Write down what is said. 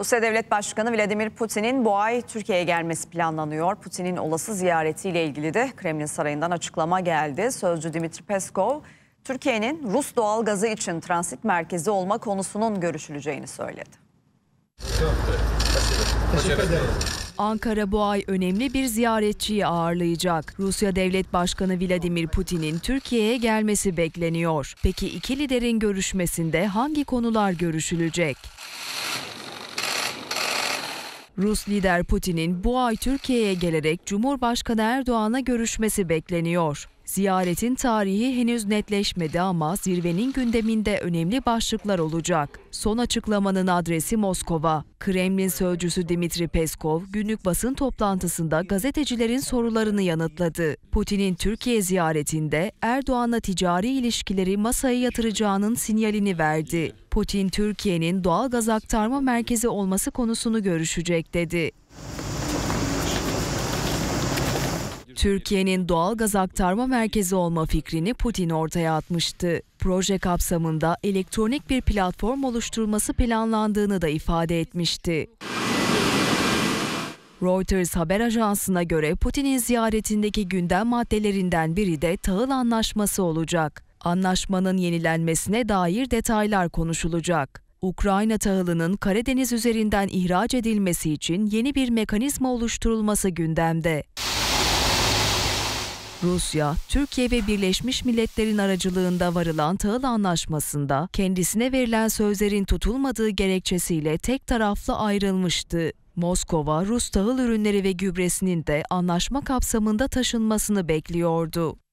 Rusya Devlet Başkanı Vladimir Putin'in bu ay Türkiye'ye gelmesi planlanıyor. Putin'in olası ziyaretiyle ilgili de Kremlin Sarayı'ndan açıklama geldi. Sözcü Dimitri Peskov, Türkiye'nin Rus doğal gazı için transit merkezi olma konusunun görüşüleceğini söyledi. Ankara bu ay önemli bir ziyaretçiyi ağırlayacak. Rusya Devlet Başkanı Vladimir Putin'in Türkiye'ye gelmesi bekleniyor. Peki iki liderin görüşmesinde hangi konular görüşülecek? Rus lider Putin'in bu ay Türkiye'ye gelerek Cumhurbaşkanı Erdoğan'la görüşmesi bekleniyor. Ziyaretin tarihi henüz netleşmedi ama zirvenin gündeminde önemli başlıklar olacak. Son açıklamanın adresi Moskova. Kremlin sözcüsü Dimitri Peskov günlük basın toplantısında gazetecilerin sorularını yanıtladı. Putin'in Türkiye ziyaretinde Erdoğan'la ticari ilişkileri masaya yatıracağının sinyalini verdi. Putin Türkiye'nin doğal gaz aktarma merkezi olması konusunu görüşecek dedi. Türkiye'nin doğal gaz aktarma merkezi olma fikrini Putin ortaya atmıştı. Proje kapsamında elektronik bir platform oluşturulması planlandığını da ifade etmişti. Reuters haber ajansına göre Putin'in ziyaretindeki gündem maddelerinden biri de tahıl anlaşması olacak. Anlaşmanın yenilenmesine dair detaylar konuşulacak. Ukrayna tahılının Karadeniz üzerinden ihraç edilmesi için yeni bir mekanizma oluşturulması gündemde. Rusya, Türkiye ve Birleşmiş Milletler'in aracılığında varılan tahıl anlaşmasında kendisine verilen sözlerin tutulmadığı gerekçesiyle tek taraflı ayrılmıştı. Moskova, Rus tahıl ürünleri ve gübresinin de anlaşma kapsamında taşınmasını bekliyordu.